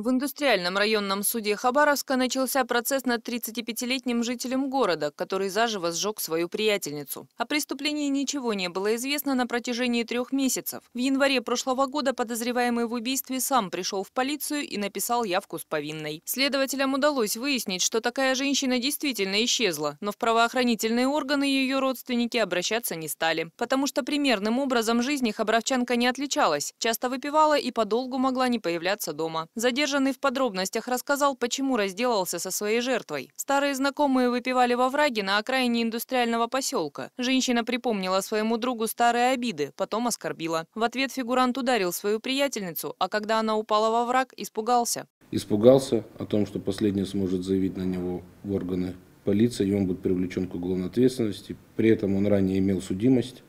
В индустриальном районном суде Хабаровска начался процесс над 35-летним жителем города, который заживо сжег свою приятельницу. О преступлении ничего не было известно на протяжении трех месяцев. В январе прошлого года подозреваемый в убийстве сам пришел в полицию и написал явку с повинной. Следователям удалось выяснить, что такая женщина действительно исчезла, но в правоохранительные органы ее родственники обращаться не стали, потому что примерным образом жизни хабаровчанка не отличалась, часто выпивала и подолгу могла не появляться дома. Задержка задержанный в подробностях рассказал, почему разделался со своей жертвой. Старые знакомые выпивали во враге на окраине индустриального поселка. Женщина припомнила своему другу старые обиды, потом оскорбила. В ответ фигурант ударил свою приятельницу, а когда она упала во враг, испугался. Испугался о том, что последний сможет заявить на него в органы полиции, и он будет привлечен к уголовной ответственности. При этом он ранее имел судимость,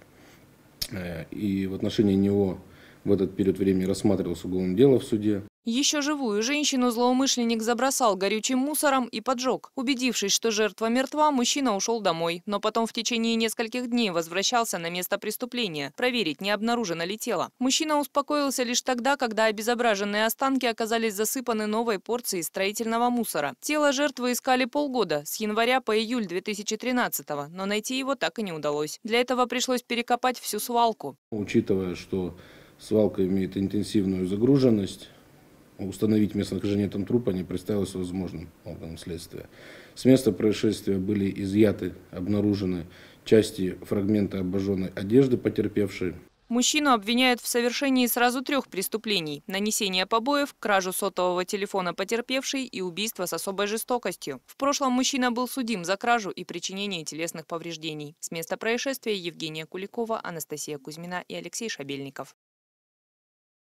э, и в отношении него в этот период времени рассматривалось уголовное дело в суде. Еще живую женщину злоумышленник забросал горючим мусором и поджег. Убедившись, что жертва мертва, мужчина ушел домой, но потом в течение нескольких дней возвращался на место преступления, проверить, не обнаружено ли тело. Мужчина успокоился лишь тогда, когда обезображенные останки оказались засыпаны новой порцией строительного мусора. Тело жертвы искали полгода, с января по июль 2013 года, но найти его так и не удалось. Для этого пришлось перекопать всю свалку. Учитывая, что Свалка имеет интенсивную загруженность. Установить местонахождение там трупа не представилось возможным органом следствия. С места происшествия были изъяты, обнаружены части фрагмента обожженной одежды потерпевшей. Мужчину обвиняют в совершении сразу трех преступлений – нанесение побоев, кражу сотового телефона потерпевшей и убийство с особой жестокостью. В прошлом мужчина был судим за кражу и причинение телесных повреждений. С места происшествия Евгения Куликова, Анастасия Кузьмина и Алексей Шабельников.